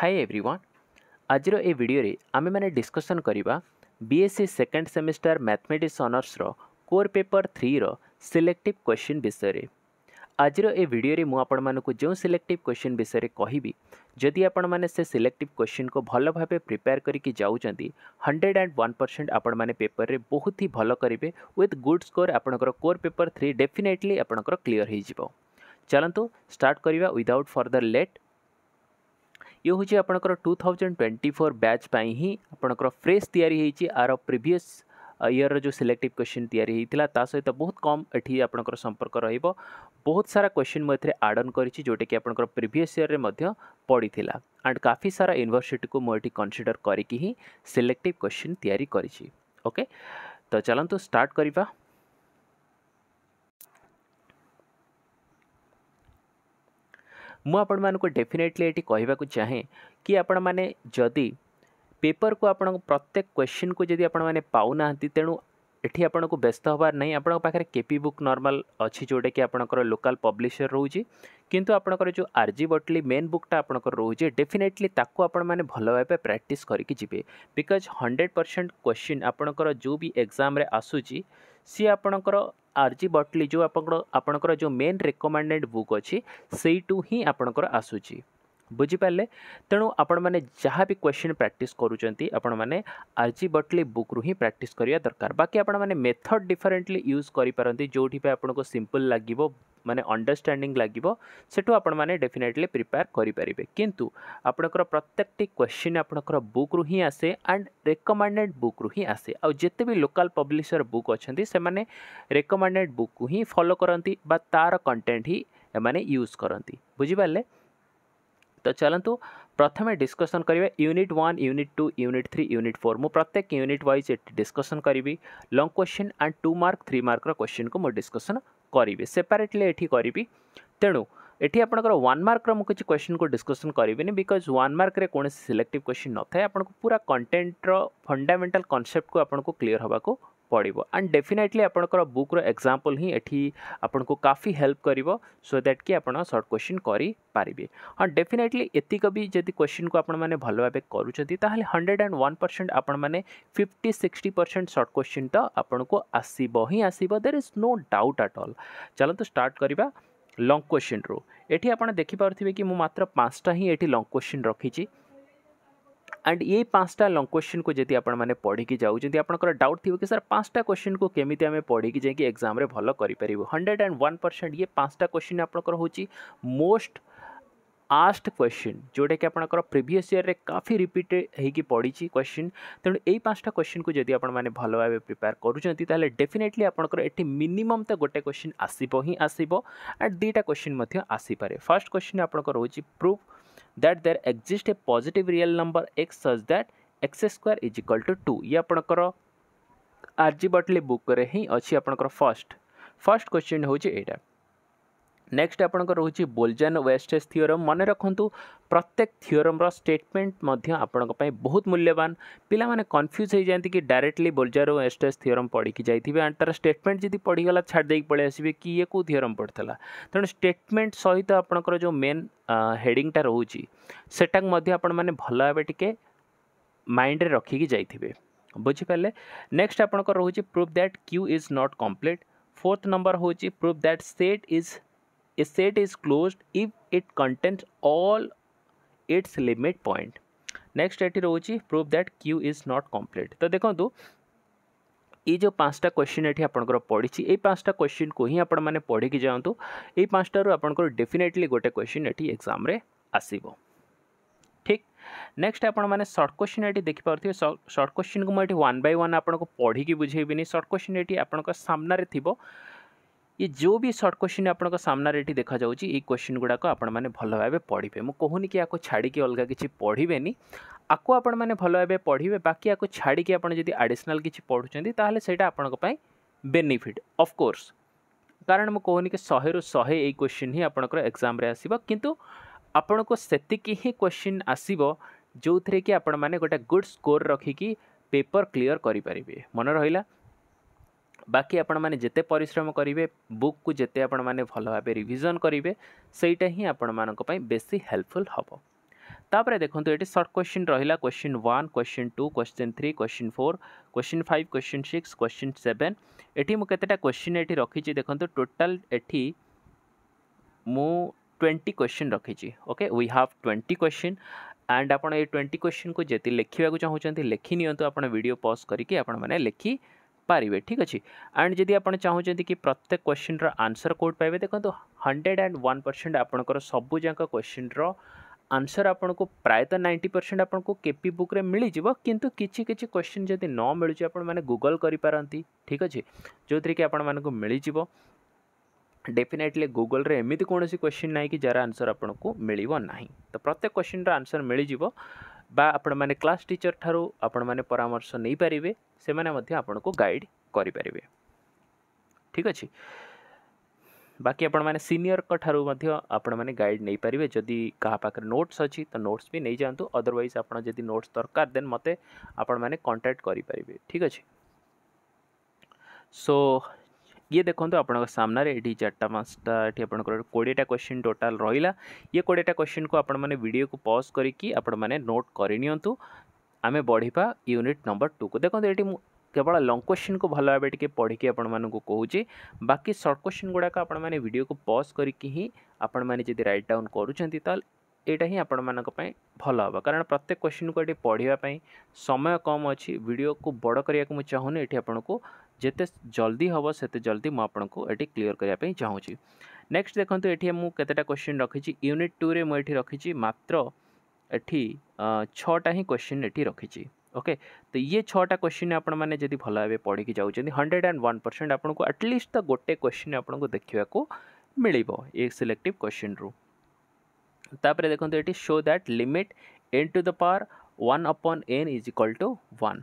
High every one ଆଜିର ଏ ଭିଡ଼ିଓରେ ଆମେମାନେ ଡିସ୍କସନ୍ କରିବା ବିଏସ୍ସି ସେକେଣ୍ଡ ସେମିଷ୍ଟାର ମ୍ୟାଥମେଟିକ୍ସ ଅନର୍ସର କୋର୍ ପେପର୍ ଥ୍ରୀର ସିଲେକ୍ଟିଭ୍ କ୍ୱେଶ୍ଚିନ୍ ବିଷୟରେ ଆଜିର ଏ ଭିଡ଼ିଓରେ ମୁଁ ଆପଣମାନଙ୍କୁ ଯେଉଁ ସିଲେକ୍ଟିଭ୍ କ୍ୱେଶ୍ଚିନ୍ ବିଷୟରେ କହିବି ଯଦି ଆପଣମାନେ ସେ ସିଲେକ୍ଟିଭ୍ କ୍ୱେଶ୍ଚିନ୍କୁ ଭଲ ଭାବେ ପ୍ରିପେୟାର କରିକି ଯାଉଛନ୍ତି ହଣ୍ଡ୍ରେଡ଼ ଆଣ୍ଡ ୱାନ୍ ପରସେଣ୍ଟ ଆପଣମାନେ ପେପରରେ ବହୁତ ହି ଭଲ କରିବେ ୱିଥ୍ ଗୁଡ୍ ସ୍କୋର୍ ଆପଣଙ୍କର କୋର୍ ପେପର୍ ଥ୍ରୀ ଡେଫିନେଟଲି ଆପଣଙ୍କର କ୍ଲିଅର୍ ହୋଇଯିବ ଚାଲନ୍ତୁ ଷ୍ଟାର୍ଟ କରିବା ୱିଦାଉଟ୍ ଫର୍ଦର ଲେଟ୍ ये हूँ आप two thousand twenty four batch पर फ्रेश तैयारी आर प्रिवि इयर जो सिलेक्टिव क्वेश्चन या सहित बहुत कम ये आपंकर संपर्क रोत सारा क्वेश्चन मुझे आड अन् जोटा कि आपंकर प्रिवियस इयर में पड़ी एंड काफ़ी सारा यूनिवर्सीटी को मुझे कनसीडर करके सिलेक्टिव क्वेश्चन या ओके तो चलो स्टार्ट करवा मुझे डेफिनेटली कह चाहे कि आपण मैंने पेपर को आप प्रत्येक क्वेश्चन को जी आपना तेणु ये आपको व्यस्त हबार ना आपरे केपी बुक नर्माल अच्छी जोटा कि आपंकर लोकाल पब्लीसर रोज किंतु आप जो आर जी बटली मेन बुकटा आप रोचे डेफिनेटली आपने भल भाव प्राक्ट करके बिकज हंड्रेड परसेंट क्वेश्चन आपणकर जो भी एग्जाम आसूसी सी आपंकर ଆର୍ଜି ବଟଲି ଯେଉଁ ଆପଣଙ୍କର ଆପଣଙ୍କର ଯେଉଁ ମେନ୍ ରେକମେଣ୍ଡେଡ଼ ବୁକ୍ ଅଛି ସେଇଠୁ ହିଁ ଆପଣଙ୍କର ଆସୁଛି ବୁଝିପାରିଲେ ତେଣୁ ଆପଣମାନେ ଯାହା ବି କ୍ୱେଶ୍ଚିନ୍ ପ୍ରାକ୍ଟିସ୍ କରୁଛନ୍ତି ଆପଣମାନେ ଆର୍ଜି ବଟଲି ବୁକ୍ରୁ ହିଁ ପ୍ରାକ୍ଟିସ୍ କରିବା ଦରକାର ବାକି ଆପଣମାନେ ମେଥଡ଼ ଡିଫରେଣ୍ଟଲି ୟୁଜ୍ କରିପାରନ୍ତି ଯେଉଁଠି ପାଇଁ ଆପଣଙ୍କୁ ସିମ୍ପଲ୍ ଲାଗିବ ମାନେ ଅଣ୍ଡରଷ୍ଟାଣ୍ଡିଂ ଲାଗିବ ସେଠୁ ଆପଣମାନେ ଡେଫିନେଟଲି ପ୍ରିପେୟାର କରିପାରିବେ କିନ୍ତୁ ଆପଣଙ୍କର ପ୍ରତ୍ୟେକଟି କ୍ୱେଶ୍ଚିନ୍ ଆପଣଙ୍କର ବୁକ୍ରୁ ହିଁ ଆସେ ଆଣ୍ଡ ରେକମାଣ୍ଡେଡ଼ ବୁକ୍ରୁ ହିଁ ଆସେ ଆଉ ଯେତେ ବି ଲୋକାଲ୍ ପବ୍ଲିସର ବୁକ୍ ଅଛନ୍ତି ସେମାନେ ରେକମାଣ୍ଡେଡ଼ ବୁକ୍କୁ ହିଁ ଫଲୋ କରନ୍ତି ବା ତା'ର କଣ୍ଟେଣ୍ଟ ହିଁ ଏମାନେ ୟୁଜ୍ କରନ୍ତି ବୁଝିପାରିଲେ ତ ଚାଲନ୍ତୁ ପ୍ରଥମେ ଡିସ୍କସନ୍ କରିବା unit one unit two unit three unit four ମୁଁ ପ୍ରତ୍ୟେକ ୟୁନିଟ୍ ୱାଇଜ୍ ଏଠି ଡିସ୍କସନ୍ କରିବି long question and two mark three ମାର୍କର କ୍ୱେଶ୍ଚିନ୍କୁ ମୁଁ ଡିସ୍କସନ୍ करी सेपरेटली ये करी तेणु ये आपर वार्क किसी क्वेश्चन को डिस्कसन करेंगे बिकज वन मार्क कौन सिलेक्टिव क्वेश्चन न था आपको पूरा कंटेन्टर फंडामेटाल कनसेप्ट को आपको क्लीयर हाँ ପଡ଼ିବ ଆଣ୍ଡ ଡେଫିନେଟଲି ଆପଣଙ୍କର ବୁକ୍ର ଏକ୍ଜାମ୍ପଲ୍ ହିଁ ଏଠି ଆପଣଙ୍କୁ କାଫି ହେଲ୍ପ କରିବ ସୋ ଦ୍ୟାଟ୍ କି ଆପଣ ସର୍ଟ କ୍ୱେଶ୍ଚିନ୍ କରିପାରିବେ ହଁ ଡେଫିନେଟଲି ଏତିକ ବି ଯଦି କ୍ୱେଶ୍ଚିନ୍କୁ ଆପଣମାନେ ଭଲ ଭାବେ କରୁଛନ୍ତି ତାହେଲେ ହଣ୍ଡ୍ରେଡ଼ ଆଣ୍ଡ ୱାନ୍ ପରସେଣ୍ଟ ଆପଣମାନେ fifty sixty percent short question ତ ଆପଣଙ୍କୁ ଆସିବ ହିଁ ଆସିବ there is no doubt at all ଚାଲନ୍ତୁ ଷ୍ଟାର୍ଟ କରିବା ଲଙ୍ଗ୍ କ୍ୱେଶ୍ଚିନ୍ରୁ ଏଠି ଆପଣ ଦେଖିପାରୁଥିବେ କି ମୁଁ ମାତ୍ର ପାଞ୍ଚଟା ହିଁ ଏଠି ଲଙ୍ଗ୍ କ୍ୱେଶ୍ଚିନ୍ ରଖିଛି ଆଣ୍ଡ ଏଇ ପାଞ୍ଚଟା ଲଙ୍ଗ କ୍ୱେଶ୍ଚିନ୍କୁ ଯଦି ଆପଣମାନେ ପଢ଼ିକି ଯାଉଛନ୍ତି ଆପଣଙ୍କର ଡାଉଟ୍ ଥିବ କି ସାର୍ ପାଞ୍ଚଟା କ୍ୱେଶ୍ଚିନ୍କୁ କେମିତି ଆମେ ପଢ଼ିକି ଯାଇକି ଏକ୍ଜାମ୍ରେ ଭଲ भल ହଣ୍ଡ୍ରେଡ଼ ଆଣ୍ଡ ୱାନ୍ ପରସେଣ୍ଟ ଇଏ ପାଞ୍ଚଟା କ୍ୱେଶ୍ଚିନ୍ ଆପଣଙ୍କର ହେଉଛି ମୋଷ୍ଟ आस्ट क्वेश्चन जोटा कि आपंकर प्रिभस इयर में काफ़ी रिपीट होगी क्वेश्चन तेणु यही पांचटा क्वेश्चन को जब आपने भल भाव प्रिपेयर करुँचे डेफिनेटली आपंकर मिनिमम तो गोटे क्वेश्चन आसब ही आसब एंड दुईटा क्वेश्चन आसपे फास्ट क्वेश्चन आपंकर रोचे proof that there exist a positive real number x such that x square is equal to two ये आपणकर आरजी बटली बुक्रे हिं अच्छी आपणकर फर्स्ट फर्स्ट क्वेश्चन हूँ यहाँ नेक्स्ट आपंकर रोच बोलजान वेस्टेज थीअरम मन रखु प्रत्येक थीअरम स्टेटमेंट आप बहुत मूल्यवान पे कन्फ्यूज हो जाती कि डायरेक्टली बोलजान वेस्टेज थीअरम पढ़ी जाइए तरह स्टेटमेंट जी पढ़ीगला छाड़ देक पलि आसवे कि ये कोई थीअरम पढ़ाला तेनाली स्टेटमेंट सहित तो आपंकर जो मेन हेडिंगटा रोचे सेटा भल भाव टी माइंड रखिक जाइए बुझिपारे नेक्स्ट आपंकर रोचे proof that Q is not complete fourth number होची proof that set is a set is close if it content all its limit point next एटी रोचे proof that Q is not complete तो देखो ये जो पांचटा question ये आप पढ़ी ये पांचटा क्वेश्चन को ही आप मैंने पढ़ी जातु ये पांचटार आपंकर डेफिनेटली गोटे क्वेश्चन ये एक्जाम आसव ठीक नेक्स्ट आपण सर्ट क्वेश्चन ये देखिपे सर्ट क्वेश्चन को मुझे वन बै वन आपको पढ़ी बुझेबी सर्ट क्वेश्चन ये आपनारे सामने थी ये जो भी सर्ट क्वेश्चन आपको सामने ये देखा जाऊँगी ये क्वेश्चन गुड़ाक आपने भल भाव पढ़े मुझे कहूनी कि आपको छाड़ी अलग किसी पढ़े आपको आपण भल भाव पढ़े बाकी आपको छाड़ी आप जब आडिशनाल किसी पढ़ुं ताटा आप बेनिफिट अफकोर्स कारण मुझे कहूनी कि शहे रु शहे ये क्वेश्चन ही आपंकर एक्जाम आसव कि आपण को से ही क्वेश्चन आसव जो थे कि आपण मैंने गोटे गुड स्कोर रखिकी पेपर क्लीयर करें मन रहा ବାକି ଆପଣମାନେ ଯେତେ ପରିଶ୍ରମ କରିବେ ବୁକ୍କୁ ଯେତେ ଆପଣମାନେ ଭଲ ଭାବେ ରିଭିଜନ୍ କରିବେ ସେଇଟା ହିଁ ଆପଣମାନଙ୍କ ପାଇଁ ବେଶୀ ହେଲ୍ପଫୁଲ୍ ହେବ ତାପରେ ଦେଖନ୍ତୁ ଏଠି ସର୍ଟ କ୍ୱେଶ୍ଚିନ୍ ରହିଲା question one question two question three question four question five question six question seven ଏଠି ମୁଁ କେତେଟା କ୍ୱେଶ୍ଚିନ୍ ଏଠି ରଖିଛି ଦେଖନ୍ତୁ ଟୋଟାଲ୍ ଏଠି ମୁଁ ଟ୍ୱେଣ୍ଟି କ୍ୱେଶ୍ଚିନ୍ ରଖିଛି okay we have twenty question and ଆପଣ ଏଇ ଟ୍ୱେଣ୍ଟି କ୍ୱେଶ୍ଚିନ୍କୁ ଯଦି ଲେଖିବାକୁ ଚାହୁଁଛନ୍ତି ଲେଖି ନିଅନ୍ତୁ ଆପଣ ଭିଡ଼ିଓ ପଜ୍ କରିକି ଆପଣମାନେ ଲେଖି পারিবে ঠিক আছে আন্ড যদি আপনার कि प्रत्येक क्वेश्चन रनसर कौट কোড देखो hundred and one percent percent আপনার क्वेश्चन र आंसर आपको प्रायत नाइंटी परसेंट आपको केपी रे मिल किंतु किसी किसी क्वेश्चन जब न मिलू आप कर करपारती ठीक अच्छे जो थी कि आपको मिल डेफिनेटली गुगल रे एमती कौन क्वेश्चन ना कि जरा आंसर आपको मिल ना तो प्रत्येक क्वेश्चन रनसर मिल ବା ଆପଣମାନେ କ୍ଲାସ୍ ଟିଚର୍ ଠାରୁ ଆପଣମାନେ ପରାମର୍ଶ ନେଇପାରିବେ ସେମାନେ ମଧ୍ୟ ଆପଣଙ୍କୁ ଗାଇଡ଼ କରିପାରିବେ ଠିକ୍ ଅଛି ବାକି ଆପଣମାନେ ସିନିୟରଙ୍କ ଠାରୁ ମଧ୍ୟ ଆପଣମାନେ ଗାଇଡ଼ ନେଇପାରିବେ ଯଦି କାହା ପାଖରେ ନୋଟ୍ସ ଅଛି ତ ନୋଟ୍ସ ବି ନେଇଯାଆନ୍ତୁ ଅଦରୱାଇଜ୍ ଆପଣ ଯଦି ନୋଟ୍ସ ଦରକାର ଦେନ୍ ମୋତେ ଆପଣମାନେ କଣ୍ଟାକ୍ଟ କରିପାରିବେ ଠିକ୍ ଅଛି ସୋ ये देखो आप चार्टा पाँचटा ये आप कोड़ेटा क्वेश्चन टोटाल रहा ये कोड़ेटा क्वेश्चन को आपड़ो को पज करके आपट करनी आम बढ़िया यूनिट नंबर टू को देखो ये केवल लंग क्वेश्चन को भल भाव टे पढ़ी आपचे बाकी सर्ट क्वेश्चन गुड़ाक आपड़ो को पज करके आपड़ी रईट डाउन करुँच यहाँ ही आपण भल हम कारण प्रत्येक क्वेश्चन को ये पढ़ापी समय कम अच्छी वीडियो को बड़ करने को चाहूनी ये आपको जिते जल्दी हम से जल्दी मुझे ये क्लीयर करने चाहिए नेक्स्ट देखो ये मुझेटा क्वेश्चन रखी यूनिट टू रे मुझे रखी मात्र ये छटा ही क्वेश्चन ये रखी ओके तो ये छटा क्वेश्चन आपण मैंने भल भाव पढ़ की जाऊँ हंड्रेड एंड वन परसेंट आपको आटलिस्ट तो गोटे क्वेश्चन आपको देखा मिल सिलेक्टिव क्वेश्चन रू तापर देखते ये show that limit n to the power one upon n is equal to one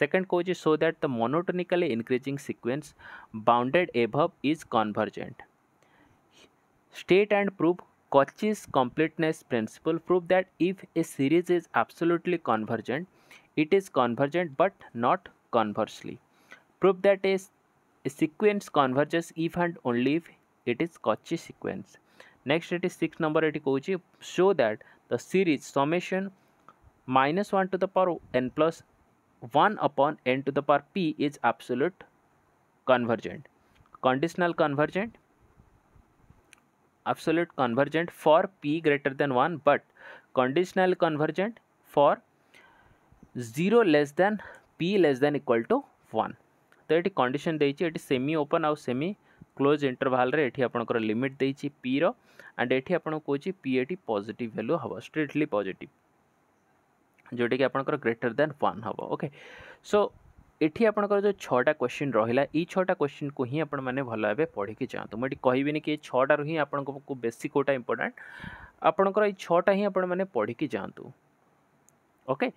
Second cause is so that the monotonically increasing sequence bounded above is convergent. State and proof Cauchy's completeness principle prove that if a series is absolutely convergent, it is convergent but not conversely. Prove that a, a sequence converges if and only if it is Cauchy sequence. Next it is 6 number it is show that the series summation minus 1 to the power n plus one upon n to the power p is absolute convergent conditional convergent absolute convergent for p greater than one but conditional convergent for zero less than p less than equal to one तो ये condition देमी open आउ semi close interval रे interval आप limit दे p रो and ये आपको कहूँ पी एटी पॉजिटिव वैल्यू हम स्ट्रिक्टली पॉजिटिव जोटा कि आप ग्रेटर दैन वन हम ओके सो इटि आप जो छटा क्वेश्चन रहा छटा क्वेश्चन को ही आपने भल भाव पढ़ी जातु मुझे कहबी कि छटार ही आप बेसी कौटा इंपोर्टाट आपणकर छटा ही आप पढ़ी जातु ओके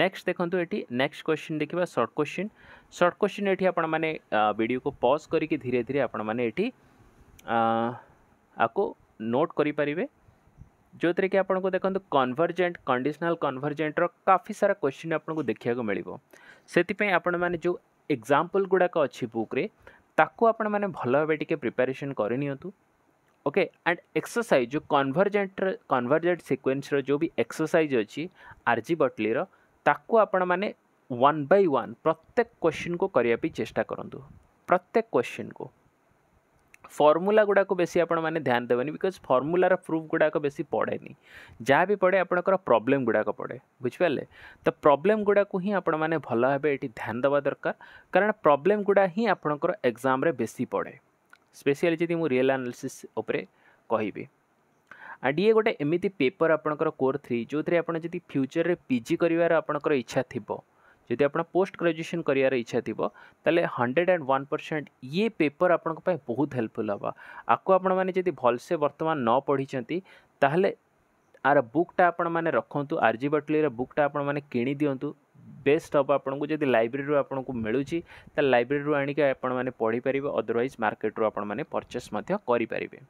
नेक्स्ट देखो ये नेक्स्ट क्वेश्चन देखिए सर्ट क्वेश्चन सर्ट क्वेश्चन ये आपड़ को पज करके धीरे धीरे आपठी आपको नोट करें जो थे कि आप को देखते कनभरजेन्ट कंडीशनाल कनभरजेन्टर काफ़ी सारा क्वेश्चन आपको देखा मिले से आपण मैंने जो एग्जाम्पल गुड़ाक अच्छी बुक्रेकू आप भल भाव टी प्रिपेरेसन करनी ओके एंड एक्सरसाइज जो कनभरजेन्टर कनभरजेट सिक्वेन्सर जो भी एक्सरसाइज अच्छी आर जी बटली रुक आपण मैंने वन बै वन प्रत्येक क्वेश्चन को करने चेस्टा करूँ प्रत्येक क्वेश्चन को ଫର୍ମୁଲା ଗୁଡ଼ାକୁ ବେଶୀ ଆପଣମାନେ ଧ୍ୟାନ ଦେବେନି ବିକଜ୍ ଫର୍ମୁଲାର ପ୍ରୁଫ୍ ଗୁଡ଼ାକ ବେଶୀ ପଡ଼େନି ଯାହା ବି ପଡ଼େ ଆପଣଙ୍କର ପ୍ରୋବ୍ଲେମ୍ ଗୁଡ଼ାକ ପଡ଼େ ବୁଝିପାରିଲେ ତ ପ୍ରୋବ୍ଲେମ୍ ଗୁଡ଼ାକୁ ହିଁ ଆପଣମାନେ ଭଲ ଭାବେ ଏଠି ଧ୍ୟାନ ଦେବା ଦରକାର କାରଣ ପ୍ରୋବ୍ଲେମ୍ ଗୁଡ଼ା ହିଁ ଆପଣଙ୍କର ଏକ୍ଜାମ୍ରେ ବେଶୀ ପଡ଼େ ସ୍ପେସିଆଲି ଯଦି ମୁଁ ରିଏଲ୍ ଆନାଲିସିସ୍ ଉପରେ କହିବି ଆଣ୍ଡ ଇଏ ଗୋଟେ ଏମିତି ପେପର୍ ଆପଣଙ୍କର କୋର୍ ଥ୍ରୀ ଯେଉଁଥିରେ ଆପଣ ଯଦି ଫ୍ୟୁଚର୍ରେ ପିଜି କରିବାର ଆପଣଙ୍କର ଇଚ୍ଛା ଥିବ ଯଦି ଆପଣ ପୋଷ୍ଟ ଗ୍ରାଜୁଏସନ୍ କରିବାର ଇଚ୍ଛା ଥିବ ତାହେଲେ ହଣ୍ଡ୍ରେଡ଼ ଆଣ୍ଡ ୱାନ୍ ପରସେଣ୍ଟ ଇଏ ପେପର୍ ଆପଣଙ୍କ ପାଇଁ ବହୁତ ହେଲ୍ପଫୁଲ୍ ହେବ ଆକୁ ଆପଣମାନେ ଯଦି ଭଲସେ ବର୍ତ୍ତମାନ ନ ପଢ଼ିଛନ୍ତି ତାହେଲେ ଆର ବୁକ୍ଟା ଆପଣମାନେ ରଖନ୍ତୁ ଆର୍ ଜି ବଟଲିର ବୁକ୍ଟା ଆପଣମାନେ କିଣି ଦିଅନ୍ତୁ ବେଷ୍ଟ ହେବ ଆପଣଙ୍କୁ ଯଦି ଲାଇବ୍ରେରୀରୁ ଆପଣଙ୍କୁ ମିଳୁଛି ତାହେଲେ ଲାଇବ୍ରେରୀରୁ ଆଣିକି ଆପଣମାନେ ପଢ଼ିପାରିବେ ଅଦରୱାଇଜ୍ ମାର୍କେଟରୁ ଆପଣମାନେ ପରଚେସ୍ ମଧ୍ୟ କରିପାରିବେ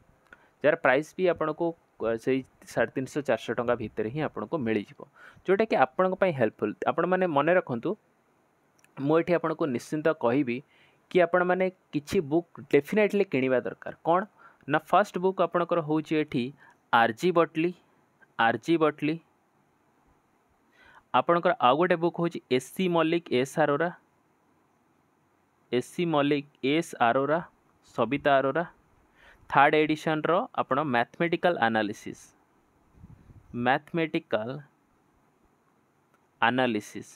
जार प्राइस भी आपको से साढ़े तीन सौ चार सौ टाँग भितर ही आपको मिल जाव जोटा कि आपण हेल्पफुल आपण मैंने मन रखु मुझे आपको निश्चिंत कह कि आपण मैंने कि बुक डेफिनेटली किणवा दरकार कौन ना फर्स्ट बुक आपणकर होटली आरजी बटली आरजी बटली आपणकर आउ गोटे बुक हूँ S C Mallik S Arora S C Mallik S Arora Sabita Arora third edition रो ଆପଣ मैथमेटिकल ଆନାଲିସିସ୍ मैथमेटिकल ଆନାଲିସିସ୍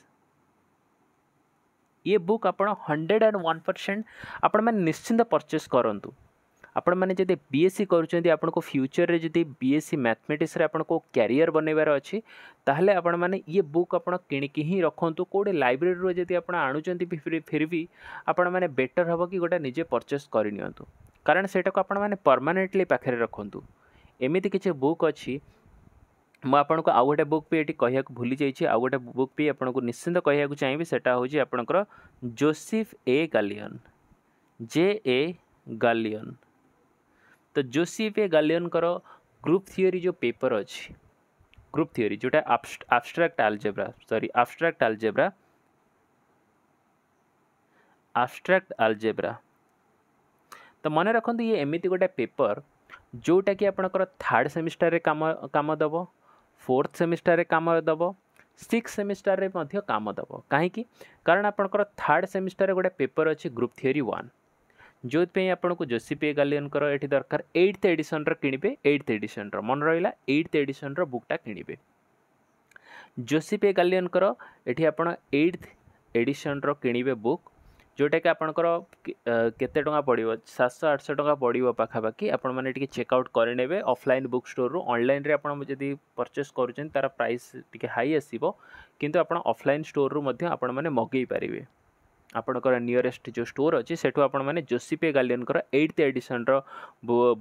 ये बुक आप हंड्रेड एंड वन परसेंट आपण मैंने निश्चिंत परचेस करूँ आपण मैंने जब बीएससी करुँच को फ्यूचर में जब बीएससी मैथमेटिक्स आपको क्यारियर बनइबार अच्छी ताहले आपण मैंने ये बुक आप किणिकी ही रखुद कौटे लाइब्रेरी जब आप आणुंट फिर भी आपण मैंने बेटर हम कि गोटे निजे परचेस करनी କାରଣ ସେଇଟାକୁ ଆପଣମାନେ ପର୍ମାନେଣ୍ଟଲି ପାଖରେ ରଖନ୍ତୁ ଏମିତି କିଛି ବୁକ୍ ଅଛି ମୁଁ ଆପଣଙ୍କୁ ଆଉ ଗୋଟେ ବୁକ୍ ବି ଏଠି କହିବାକୁ ଭୁଲି ଯାଇଛି ଆଉ ଗୋଟେ ବୁକ୍ ବି ଆପଣଙ୍କୁ ନିଶ୍ଚିନ୍ତ କହିବାକୁ ଚାହିଁବି ସେଟା ହେଉଛି ଆପଣଙ୍କର ଜୋସିଫ୍ ଏ ଗାଲିଅନ୍ ଜେ ଏ ଗାଲିଅନ୍ ତ ଜୋସିଫ୍ ଏ ଗାଲିଅନ୍ଙ୍କର ଗ୍ରୁପ୍ ଥିଓରି ଯେଉଁ ପେପର୍ ଅଛି ଗ୍ରୁପ୍ ଥିଓରି ଯେଉଁଟା abstract algebra sorry abstract algebra abstract algebra ତ ମନେ ରଖନ୍ତୁ ଇଏ ଏମିତି ଗୋଟେ ପେପର୍ ଯେଉଁଟାକି ଆପଣଙ୍କର ଥାର୍ଡ଼ ସେମିଷ୍ଟାରରେ କାମ କାମ ଦେବ ଫୋର୍ଥ ସେମିଷ୍ଟାରରେ କାମ ଦେବ ସିକ୍ସ ସେମିଷ୍ଟାରରେ ମଧ୍ୟ କାମ ଦେବ କାହିଁକି କାରଣ ଆପଣଙ୍କର ଥାର୍ଡ଼ ସେମିଷ୍ଟାରରେ ଗୋଟେ ପେପର୍ ଅଛି ଗ୍ରୁପ୍ ଥିଓରି ୱାନ୍ ଯେଉଁଥିପାଇଁ ଆପଣଙ୍କୁ ଜୋସି ପି ଏଠି ଦରକାର ଏଇଟ୍ଥ ଏଡ଼ିସନ୍ର କିଣିବେ ଏଇଟ୍ଥ ଏଡ଼ିସନ୍ର ମନେ ରହିଲା ଏଇଟ୍ଥ ଏଡ଼ିସନ୍ର ବୁକ୍ଟା କିଣିବେ ଜୋସିପି ପି ଗାଲିୟନଙ୍କର ଏଠି ଆପଣ ଏଇଟ୍ଥ ଏଡ଼ିସନ୍ର କିଣିବେ ବୁକ୍ ଯେଉଁଟାକି ଆପଣଙ୍କର କେତେ ଟଙ୍କା ପଡ଼ିବ ସାତଶହ ଆଠଶହ ଟଙ୍କା ପଡ଼ିବ ପାଖାପାଖି ଆପଣମାନେ ଟିକେ ଚେକ୍ଆଉଟ୍ କରିନେବେ ଅଫ୍ଲାଇନ୍ ବୁକ୍ ଷ୍ଟୋର୍ରୁ ଅନଲାଇନ୍ରେ ଆପଣ ଯଦି ପର୍ଚେସ୍ କରୁଛନ୍ତି ତା'ର ପ୍ରାଇସ୍ ଟିକେ ହାଇ ଆସିବ କିନ୍ତୁ ଆପଣ ଅଫ୍ଲାଇନ୍ ଷ୍ଟୋର୍ରୁ ମଧ୍ୟ ଆପଣମାନେ ମଗାଇ ପାରିବେ ଆପଣଙ୍କର ନିୟରେଷ୍ଟ ଯେଉଁ ଷ୍ଟୋର୍ ଅଛି ସେଠୁ ଆପଣମାନେ ଜୋସିପେ ଗାର୍ଲିୟନଙ୍କର ଏଇଟ୍ଥ ଏଡ଼ିସନ୍ର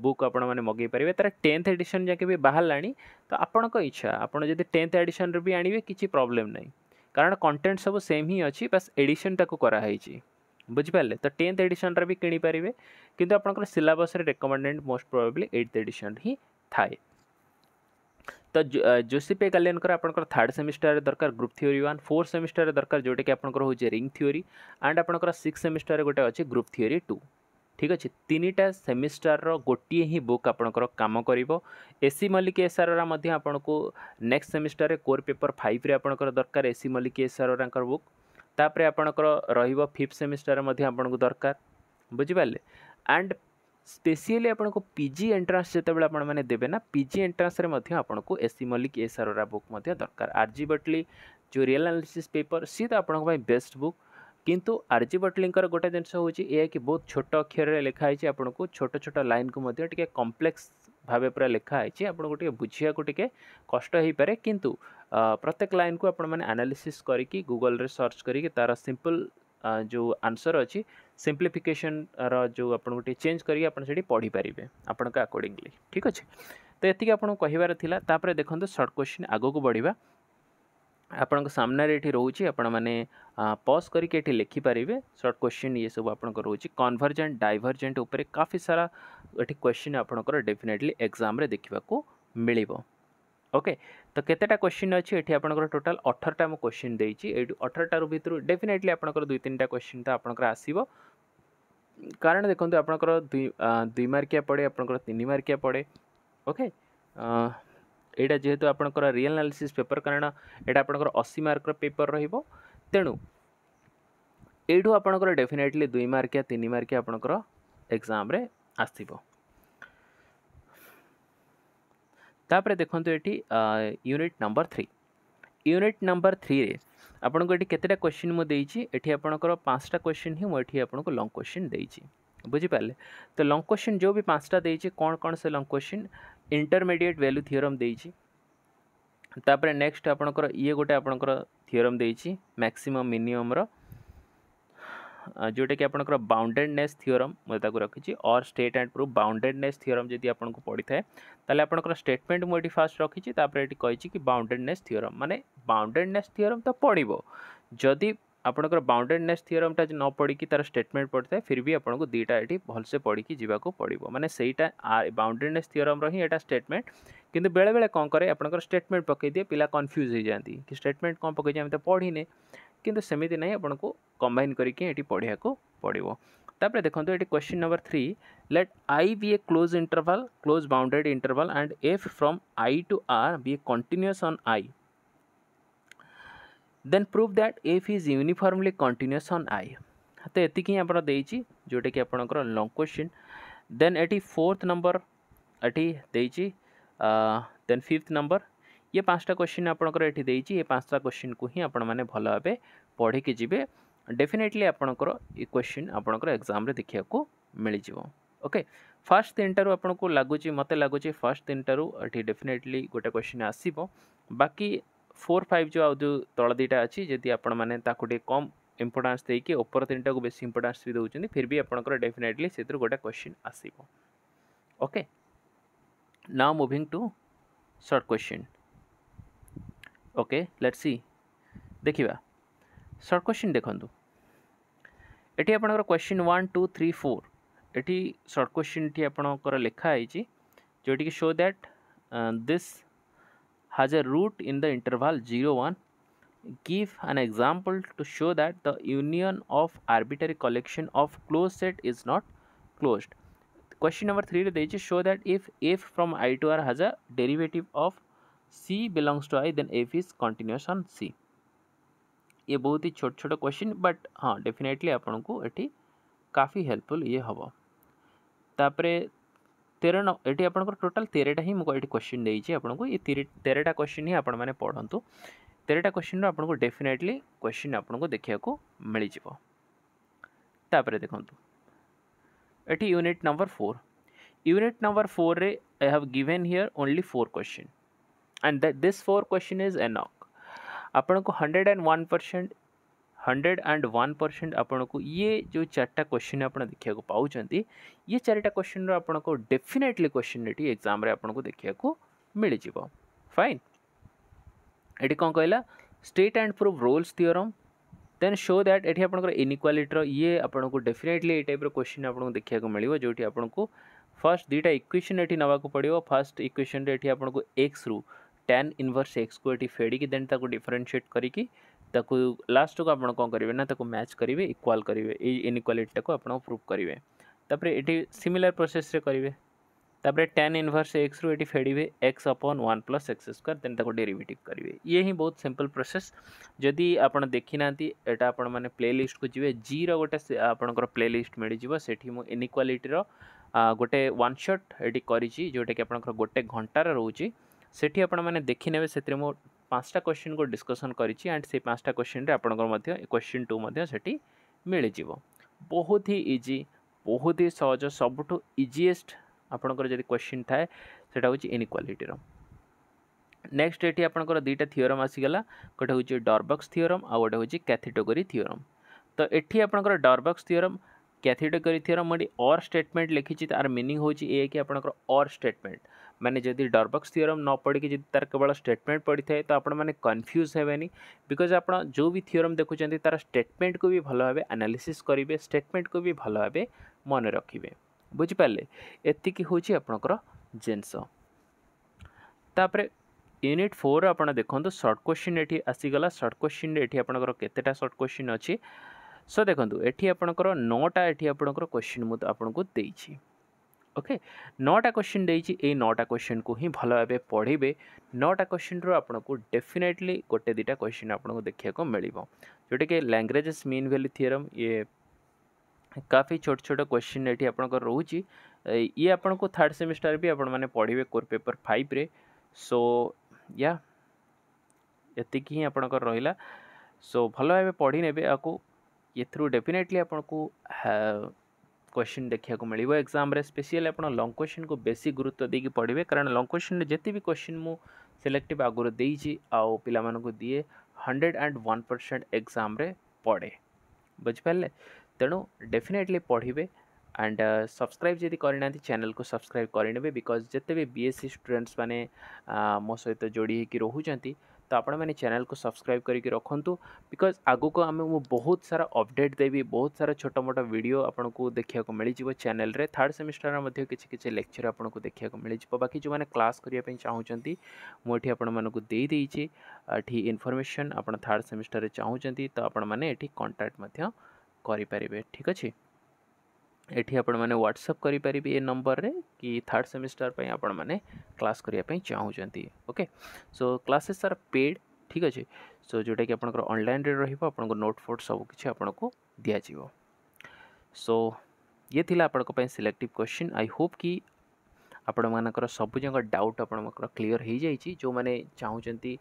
ବୁକ୍ ଆପଣମାନେ ମଗାଇ ପାରିବେ ତା'ର ଟେନ୍ଥ ଏଡ଼ିସନ୍ ଯାକେ ବି ବାହାରିଲାଣି ତ ଆପଣଙ୍କ ଇଚ୍ଛା ଆପଣ ଯଦି ଟେନ୍ଥ ଏଡ଼ିସନ୍ରେ ବି ଆଣିବେ କିଛି ପ୍ରୋବ୍ଲେମ୍ ନାହିଁ କାରଣ କଣ୍ଟେଣ୍ଟ ସବୁ ସେମ୍ ହିଁ ଅଛି ବାସ୍ ଏଡ଼ିସନ୍ଟାକୁ କରାହେଇଛି बुझिपारे तो टेन्थ एडिशन भी किनी पारे कि syllabus recommended most probably eighth edition ही था तो जोसीपे कालियन आप थर्ड सेमिस्टर दरकार group theory one fourth semester दरकार जोटा कि आप रिंग थीओरी एंड आप सिक्स सेमिस्टर गोटे अच्छे ग्रुप थीओरी टू ठीक अच्छे तीन टा सेमिस्टर रोटे ही बुक आप कम कर एसी मल्लिक एसआरओरा को next semester core paper five रे आप दरकार एसी मल्लिक एसआरओरा बुक तापर आपणकर फिफ्थ सेमिस्टर में दरकार बुझिपारे एंड स्पेसियली आप पिजी एंट्रान्स जो आपने ना पिजी एंट्रान्स में S C Mallik S Arora book दरकार आरजी बटली जो रियल आनालीसीस् पेपर सी तो आप बेस्ट बुक किंतु आर बटली गोटे जिनस बहुत छोट अक्षर में लिखाई आपन को छोट छोट लाइन को कम्प्लेक्स भाव पूरा लिखाई आपको बुझाक कष्ट हो प्रत्येक लाइन को आपनालीसीस कर गुगल रे सर्च करके तार सिंपल जो आंसर अच्छी सिंप्लीफिकेसन रो आपको चेंज करके पढ़ी पारे आपण का आकर्डिंगली ठीक अच्छे तो ये आपको कहार तापर देखते सर्ट क्वेश्चन आग को बढ़िया आपण सामने ये रोचे आपण मैंने पज करके ये लिखिपर सर्ट क्वेश्चन ये सब आपको रोचे कनभरजेन्ट डाइरजेन्ट उपरे काफ़ी सारा ये क्वेश्चन आपणकर डेफिनेटली एक्जाम देखा को मिल ओके ତ କେତେଟା କ୍ୱେଶ୍ଚିନ୍ ଅଛି ଏଠି ଆପଣଙ୍କର ଟୋଟାଲ୍ ଅଠରଟା ମୁଁ କ୍ୱେଶ୍ଚିନ୍ ଦେଇଛି ଏଇଠୁ ଅଠରଟାରୁ ଭିତରୁ ଡେଫିନେଟଲି ଆପଣଙ୍କର ଦୁଇ ତିନିଟା କ୍ୱେଶ୍ଚିନ୍ ତ ଆପଣଙ୍କର ଆସିବ କାରଣ ଦେଖନ୍ତୁ ଆପଣଙ୍କର ଦୁଇ ଦୁଇ ମାର୍କିଆ ପଡ଼େ ଆପଣଙ୍କର ତିନି ମାର୍କିଆ ପଡ଼େ ଓକେ ଏଇଟା ଯେହେତୁ ଆପଣଙ୍କର ରିଏଲ୍ ଆନାଲିସିସ୍ ପେପର୍ କାରଣ ଏଇଟା ଆପଣଙ୍କର ଅଶୀ ମାର୍କର ପେପର୍ ରହିବ ତେଣୁ ଏଇଠୁ ଆପଣଙ୍କର ଡେଫିନେଟଲି ଦୁଇ ମାର୍କିଆ ତିନି ମାର୍କିଆ ଆପଣଙ୍କର ଏକ୍ଜାମ୍ରେ ଆସିବ तापर देखु ये unit number three unit number three आपन को ये क्वेश्चन मुझे ये आपचटा क्वेश्चन ही मुझे आपको लंग क्वेश्चन दे बुझिपारे तो लंग क्वेश्चन जो भी पाँचटा कौन कौन से long question intermediate value theorem दे नेक्स्ट आपंकर ये गोटे आपंकर थीरम दे मैक्सीम मिनिमम्र जोटा कि आपंकर बाउंडेडने थीअरम मुझे रखी or state and proof boundedness theorem जब आपको पढ़ी थाए तो आपंकर स्टेटमेंट मुझे फास्ट रखी ये कि बाउंडेडनेस थीअरम मैंने बाउंडेडनेस थीअरम तो पड़ब जदि आपंकर बाउंडेडनेस थीअरमटा न पढ़ी तार स्टेटमेंट पढ़ी थाए फिर भी आपको दुटा ये भलसे पढ़ की जावाक पड़ो मैंने से बाउंडेडनेस थीअरम्र ही यहाँ स्टेटमेंट कि बेले बेले कौन कैपर स्टेटमेंट पकई दिए पिला कन्फ्यूज हो जाती कि स्टेटमेंट कौन पकई तो पढ़ी किंतु सेमती ना आपको कंबाइन करके पढ़ा पड़ो तापर देखो ये question number three let I be a close interval close bounded interval and f from I to R be a continuous on I then prove that f is uniformly continuous on I तो ये ही आप जोटा कि आप long question then एटी fourth number एटी दे फिफ्थ नंबर ये पाँचटा क्वेश्चन आपंकर ये पाँचटा क्वेश्चन को ही आपण भल भाव पढ़ी जी डेफिनेटली आपंकर ये क्वेश्चन आपंकर एग्जाम देखा मिलज ओके फास्ट तीन टू आपन को लगुच मत लगुच फास्ट तीन टू ये डेफिनेटली गोटे क्वेश्चन आसब बाकी फोर फाइव जो आज तल दुटा अच्छी जी आपने कम इम्पोर्टान्स देकी ओपर तीन टाक बेस इम्पोर्टान्स भी दूसरी फिर भी आपंकर डेफिनेटली गोटे क्वेश्चन आसब okay now moving to short question okay let see देखा सर्ट क्वेश्चन देखु ये आप question one two three four ये सर्ट क्वेश्चन टी आपर लिखाई जोटी show that this has a root in the interval zero one give an example to show that the union of arbitrary collection of close set is not closed question number three show that if f from I to R has a derivative of C belongs to I then F is continuous on C ये बहुत ही छोट छोट question but हाँ definitely आपन को ये काफ़ी helpful ये हम तापर तेरह ये आप टोटाल तेरटा ही मुझे क्वेश्चन देती आपको ये क्वेश्चन ही आपण मैंने क्वेश्चन तेरटा क्वेश्चन आपको डेफिनेटली क्वेश्चन आपको देखा मिल तापर देखु ये unit number four unit number four रे I have given here only four question and that this four question is enoch अपन को hundred and one percent hundred and one percent आपण को ये जो चार्टा क्वेश्चन आपड़ देखा पाँच ये चार्टा क्वेश्चन आपण को डेफिनेटली क्वेश्चन ये एक्जाम को देखा मिल जाव फाइन ये कौन कहला state and proof Rolle's theorem then show that ये आप ये आपन को डेफिनेटली टाइप क्वेश्चन आपको देखा मिले जोटी आपको फर्स्ट दुईटा इक्वेशन ये नाक पड़ो फास्ट इक्वेशन ये आपको एक्स रु टेन इनवर्स एक्स को ये फेड़ी देन डिफरेनसीएट करी लास्ट को आपड़ कौन करेंगे ना मैच करेंगे इक्वाल करेंगे ये इनक्वाटी को आप प्रूफ करेंगे तापर ये सीमिलार प्रोसेस करेंगे तापर टेन इनवर्स एक्स रु ये फेड़े x upon one plus x square then ताको करेंगे ये ही बहुत सिंपल प्रोसेस जदि आप देखी ना यहाँ आपण मैंने प्लेलीस्ट को जी जी रोटे आपंकर प्लेलीस्ट से मु इनक्वाटर गोटे वन सट ये करोटा कि आप गोटे घंटार रोचे ସେଠି ଆପଣମାନେ ଦେଖିନେବେ ସେଥିରେ ମୁଁ ପାଞ୍ଚଟା କୋଶ୍ଚିନ୍କୁ ଡିସ୍କସନ୍ କରିଛି ଆଣ୍ଡ ସେଇ ପାଞ୍ଚଟା କୋଶ୍ଚିନ୍ରେ ଆପଣଙ୍କର ମଧ୍ୟ କୋଶ୍ଚିନ୍ ଟୁ ମଧ୍ୟ ସେଠି ମିଳିଯିବ ବହୁତ ହି ଇଜି ବହୁତ ହି ସହଜ ସବୁଠୁ ଇଜିଏଷ୍ଟ ଆପଣଙ୍କର ଯଦି କୋଶ୍ଚିନ୍ ଥାଏ ସେଇଟା ହେଉଛି ଇନିକ୍ୱାଲିଟିର ନେକ୍ସଟ ଏଠି ଆପଣଙ୍କର ଦୁଇଟା ଥିଓରମ୍ ଆସିଗଲା ଗୋଟେ ହେଉଛି ଡରବକ୍ସ ଥିଓରମ୍ ଆଉ ଗୋଟେ ହେଉଛି କ୍ୟାଥିଟୋଗୋରୀ ଥିଓରମ୍ ତ ଏଠି ଆପଣଙ୍କର ଡରବକ୍ସ ଥିଓରମ୍ କ୍ୟାଥିଟୋଗୋରୀ ଥିଓରମ୍ ମୁଁ ଏଠି ଅର୍ ଷ୍ଟେଟମେଣ୍ଟ ଲେଖିଛି ତା'ର ମିନିଂ ହେଉଛି ଏଇଆ କି ଆପଣଙ୍କର ଅର୍ ଷ୍ଟେଟମେଣ୍ଟ मैंने जदि डरबक्स थीओरम न पढ़ की तार केवल स्टेटमेंट पढ़ी थाए तो आपने कन्फ्यूज हेनी बिकज आप जो भी थीओरम देखुं तार स्टेटमेंट को भी भल भाव आनालीसीस् करेंगे स्टेटमेंट को भी भल भाव मन रखिए बुझिपारे एति हूँ आपणकर जिनस तापर ୟୁନିଟ୍ ଫୋର୍ ଆପଣ सर्ट क्वेश्चन ये ଏଠି सर्ट क्वेश्चन ये ଏଠି ଆପଣଙ୍କର କେତେଟା ସର୍ଟ କ୍ୱେଶ୍ଚିନ୍ ଅଛି ସୋ ଦେଖନ୍ତୁ ଏଠି ଆପଣଙ୍କର ନଅଟା ଏଠି ଆପଣଙ୍କର କ୍ୱେଶ୍ଚିନ୍ ମୁଁ ओके नौटा क्वेश्चन दे नौटा क्वेश्चन को ही भल भाव पढ़े नौटा क्वेश्चन रु आपको डेफिनेटली गोटे दुटा क्वेश्चन आपको देखा मिल जोटे कि लांगुएजेस मेन भैल्यू थीरम ये काफ़ी छोट छोट क्वेश्चन ये आप रोचे ये आपको थर्ड सेमिस्टर भी आपने पढ़े कोर पेपर फाइव रे सो या यक ही आपण रहा सो भल भाव पढ़ी ने आपको ये थ्रू डेफिनेटली आपको हाँ, क्वेश्चन देखा मिले एक्जाम स्पेशली आप लंग क्वेश्चन को बेसी गुरुत्व देक पढ़े कारण लंग क्वेश्चन जिते भी क्वेश्चन मुझे सिलेक्टिव आगुरी देसी आउ पा दिए hundred and one percent exam पढ़े बुझिपारे तेणु डेफिनेटली पढ़े एंड सब्सक्राइब जी करना चैनल को सब्सक्राइब करे बिकज जिते भी बीएससी स्टूडेंट्स मैंने मो सहित जोड़ी होकर ତ ଆପଣମାନେ ଚ୍ୟାନେଲ୍କୁ ସବସ୍କ୍ରାଇବ୍ କରିକି ରଖନ୍ତୁ ବିକଜ୍ ଆଗକୁ ଆମେ ମୁଁ ବହୁତ ସାରା ଅପଡ଼େଟ୍ ଦେବି ବହୁତ ସାରା ଛୋଟ ମୋଟ ଭିଡ଼ିଓ ଆପଣଙ୍କୁ ଦେଖିବାକୁ ମିଳିଯିବ ଚ୍ୟାନେଲ୍ରେ ଥାର୍ଡ଼ ସେମିଷ୍ଟାରର ମଧ୍ୟ କିଛି କିଛି ଲେକ୍ଚର୍ ଆପଣଙ୍କୁ ଦେଖିବାକୁ ମିଳିଯିବ ବାକି ଯେଉଁମାନେ କ୍ଲାସ୍ କରିବା ପାଇଁ ଚାହୁଁଛନ୍ତି ମୁଁ ଏଠି ଆପଣମାନଙ୍କୁ ଦେଇଦେଇଛି ଏଠି ଇନଫର୍ମେସନ୍ ଆପଣ ଥାର୍ଡ଼ ସେମିଷ୍ଟାରରେ ଚାହୁଁଛନ୍ତି ତ ଆପଣମାନେ ଏଠି କଣ୍ଟାକ୍ଟ ମଧ୍ୟ କରିପାରିବେ ଠିକ୍ ଅଛି ये आपट्सअप करें ये नंबर में कि थर्ड सेमिस्टर पर क्लास करने चाहते okay so classes sir paid ठीक अच्छे सो जोटा कि आपल नोट फोट सबकि दिज्व सो ये थी आप सिलेक्टिव क्वेश्चन आई होप कि ଆପଣମାନଙ୍କର ସବୁଯାକ ଡାଉଟ୍ ଆପଣମାନଙ୍କର କ୍ଲିଅର୍ ହୋଇଯାଇଛି ଯେଉଁମାନେ ଚାହୁଁଛନ୍ତି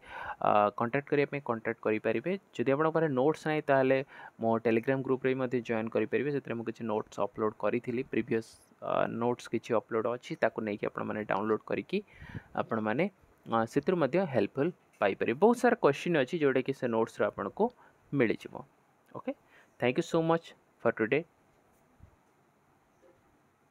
କଣ୍ଟାକ୍ଟ କରିବା ପାଇଁ କଣ୍ଟାକ୍ଟ କରିପାରିବେ ଯଦି ଆପଣଙ୍କ ପାଖରେ ନୋଟ୍ସ ନାହିଁ ତାହେଲେ ମୋ ଟେଲିଗ୍ରାମ୍ ଗ୍ରୁପ୍ରେ ବି ମଧ୍ୟ ଜଏନ୍ କରିପାରିବେ ସେଥିରେ ମୁଁ କିଛି ନୋଟ୍ସ ଅପଲୋଡ଼ କରିଥିଲି ପ୍ରିଭିୟସ୍ ନୋଟ୍ସ କିଛି ଅପଲୋଡ଼ ଅଛି ତାକୁ ନେଇକି ଆପଣମାନେ ଡାଉନଲୋଡ଼ କରିକି ଆପଣମାନେ ସେଥିରୁ ମଧ୍ୟ ହେଲ୍ପଫୁଲ୍ ପାଇପାରିବେ ବହୁତ ସାରା କ୍ୱେଶ୍ଚିନ୍ ଅଛି ଯେଉଁଟାକି ସେ ନୋଟ୍ସରୁ ଆପଣଙ୍କୁ ମିଳିଯିବ okay thank you so much for today